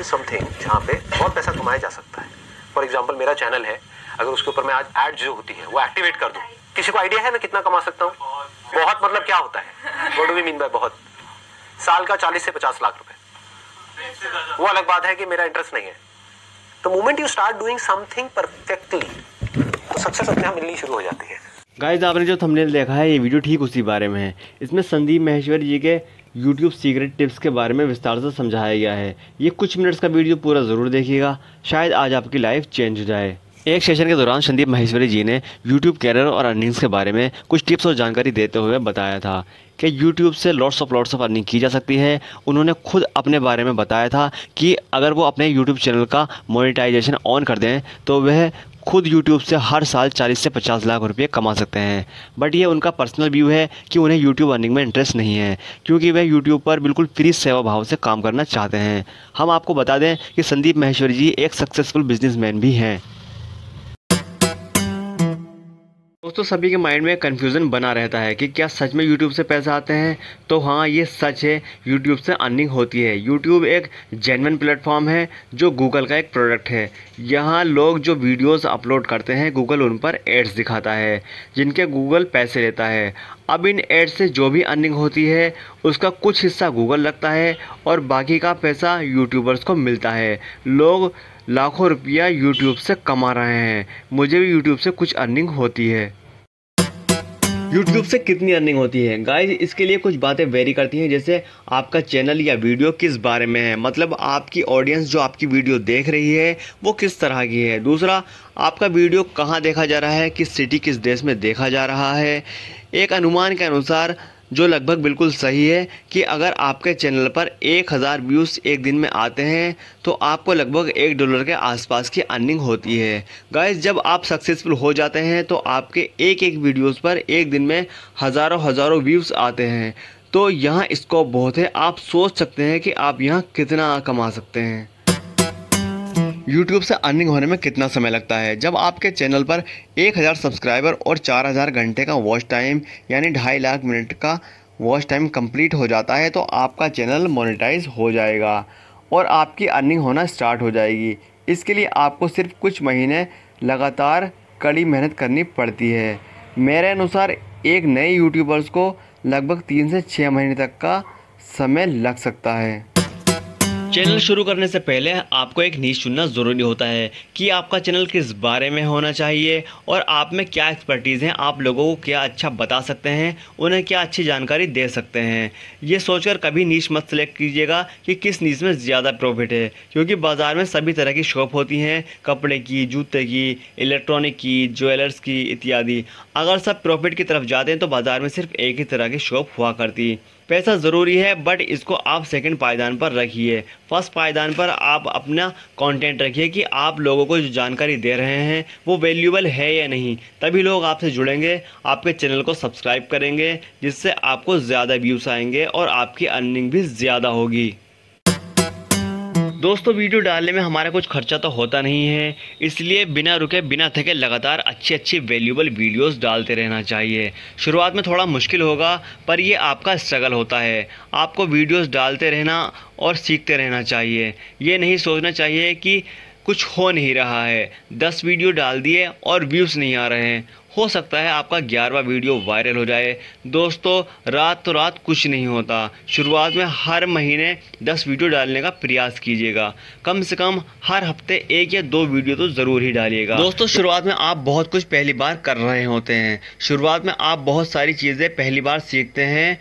something जहाँ पे बहुत पैसा कमाया जा सकता है फॉर एग्जाम्पल मेरा चैनल है अगर उसके ऊपर मैं आज एड जो होती है वो एक्टिवेट कर दूँ किसी को आइडिया है मैं कितना कमा सकता हूँ बहुत मतलब क्या होता है what do we mean by बहुत साल का चालीस से पचास लाख रुपए वो अलग बात है कि मेरा इंटरेस्ट नहीं है तो moment you start doing something perfectly तो सक्सेस अपने आप मिलनी शुरू हो जाती है गाइज आपने जो थंबनेल देखा है ये वीडियो ठीक उसी बारे में है इसमें संदीप महेश्वरी जी के यूट्यूब सीक्रेट टिप्स के बारे में विस्तार से समझाया गया है ये कुछ मिनट्स का वीडियो पूरा ज़रूर देखिएगा शायद आज आपकी लाइफ चेंज हो जाए एक सेशन के दौरान संदीप महेश्वरी जी ने यूट्यूब कैरियर और अर्निंग्स के बारे में कुछ टिप्स और जानकारी देते हुए बताया था कि यूट्यूब से lots of lots of earning की जा सकती है उन्होंने खुद अपने बारे में बताया था कि अगर वो अपने यूट्यूब चैनल का मोनेटाइजेशन ऑन कर दें तो वह खुद यूट्यूब से हर साल 40 से 50 लाख रुपए कमा सकते हैं बट ये उनका पर्सनल व्यू है कि उन्हें यूट्यूब अर्निंग में इंटरेस्ट नहीं है क्योंकि वह यूट्यूब पर बिल्कुल फ्री सेवा भाव से काम करना चाहते हैं हम आपको बता दें कि संदीप महेश्वरी जी एक सक्सेसफुल बिजनेसमैन भी हैं दोस्तों सभी के माइंड में कन्फ्यूज़न बना रहता है कि क्या सच में यूट्यूब से पैसा आते हैं तो हाँ ये सच है यूट्यूब से अर्निंग होती है यूट्यूब एक जेनवन प्लेटफॉर्म है जो गूगल का एक प्रोडक्ट है यहाँ लोग जो वीडियोस अपलोड करते हैं गूगल उन पर एड्स दिखाता है जिनके गूगल पैसे लेता है अब इन एड्स से जो भी अर्निंग होती है उसका कुछ हिस्सा गूगल लगता है और बाकी का पैसा यूट्यूबर्स को मिलता है लोग लाखों रुपया यूट्यूब से कमा रहे हैं मुझे भी यूट्यूब से कुछ अर्निंग होती है यूट्यूब से कितनी अर्निंग होती है गाइज इसके लिए कुछ बातें वेरी करती हैं जैसे आपका चैनल या वीडियो किस बारे में है मतलब आपकी ऑडियंस जो आपकी वीडियो देख रही है वो किस तरह की है दूसरा आपका वीडियो कहाँ देखा जा रहा है किस सिटी किस देश में देखा जा रहा है एक अनुमान के अनुसार जो लगभग बिल्कुल सही है कि अगर आपके चैनल पर एक हज़ार व्यूज़ एक दिन में आते हैं तो आपको लगभग एक डॉलर के आसपास की अर्निंग होती है गाइस जब आप सक्सेसफुल हो जाते हैं तो आपके एक एक वीडियोस पर एक दिन में हज़ारों हज़ारों व्यूज़ आते हैं तो यहाँ स्कोप बहुत है आप सोच सकते हैं कि आप यहाँ कितना कमा सकते हैं YouTube से अर्निंग होने में कितना समय लगता है जब आपके चैनल पर 1000 सब्सक्राइबर और 4000 घंटे का वॉच टाइम यानी ढाई लाख मिनट का वॉच टाइम कंप्लीट हो जाता है तो आपका चैनल मोनेटाइज हो जाएगा और आपकी अर्निंग होना स्टार्ट हो जाएगी इसके लिए आपको सिर्फ कुछ महीने लगातार कड़ी मेहनत करनी पड़ती है मेरे अनुसार एक नए यूट्यूबर्स को लगभग तीन से छः महीने तक का समय लग सकता है चैनल शुरू करने से पहले आपको एक नीच चुनना ज़रूरी होता है कि आपका चैनल किस बारे में होना चाहिए और आप में क्या एक्सपर्टीज़ हैं आप लोगों को क्या अच्छा बता सकते हैं उन्हें क्या अच्छी जानकारी दे सकते हैं ये सोचकर कभी नीच मत सेलेक्ट कीजिएगा कि किस नीच में ज़्यादा प्रॉफिट है क्योंकि बाज़ार में सभी तरह की शॉप होती हैं कपड़े की जूते की इलेक्ट्रॉनिक की ज्वेलर्स की इत्यादि अगर सब प्रॉफिट की तरफ जाते हैं तो बाज़ार में सिर्फ एक ही तरह की शॉप हुआ करती पैसा ज़रूरी है बट इसको आप सेकंड पायदान पर रखिए फर्स्ट पायदान पर आप अपना कंटेंट रखिए कि आप लोगों को जो जानकारी दे रहे हैं वो वैल्यूबल है या नहीं तभी लोग आपसे जुड़ेंगे आपके चैनल को सब्सक्राइब करेंगे जिससे आपको ज़्यादा व्यूज़ आएंगे और आपकी अर्निंग भी ज़्यादा होगी दोस्तों वीडियो डालने में हमारा कुछ खर्चा तो होता नहीं है इसलिए बिना रुके बिना थके लगातार अच्छी अच्छी वैल्यूबल वीडियोस डालते रहना चाहिए शुरुआत में थोड़ा मुश्किल होगा पर ये आपका स्ट्रगल होता है आपको वीडियोस डालते रहना और सीखते रहना चाहिए ये नहीं सोचना चाहिए कि कुछ हो नहीं रहा है दस वीडियो डाल दिए और व्यूज़ नहीं आ रहे हैं हो सकता है आपका ग्यारहवा वीडियो वायरल हो जाए दोस्तों रात तो रात कुछ नहीं होता शुरुआत में हर महीने दस वीडियो डालने का प्रयास कीजिएगा कम से कम हर हफ्ते एक या दो वीडियो तो ज़रूर ही डालिएगा दोस्तों शुरुआत में आप बहुत कुछ पहली बार कर रहे होते हैं शुरुआत में आप बहुत सारी चीज़ें पहली बार सीखते हैं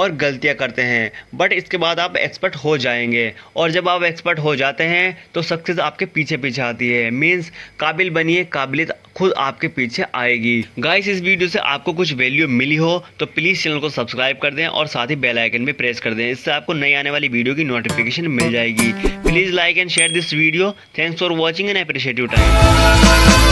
और गलतियाँ करते हैं बट इसके बाद आप एक्सपर्ट हो जाएंगे और जब आप एक्सपर्ट हो जाते हैं तो सक्सेस आपके पीछे पीछे आती है मीन्स काबिल बनिए काबिलियत खुद आपके पीछे आएगी गाइस इस वीडियो से आपको कुछ वैल्यू मिली हो तो प्लीज़ चैनल को सब्सक्राइब कर दें और साथ ही बेल आइकन भी प्रेस कर दें इससे आपको नई आने वाली वीडियो की नोटिफिकेशन मिल जाएगी please like and share this video thanks for watching and appreciate you time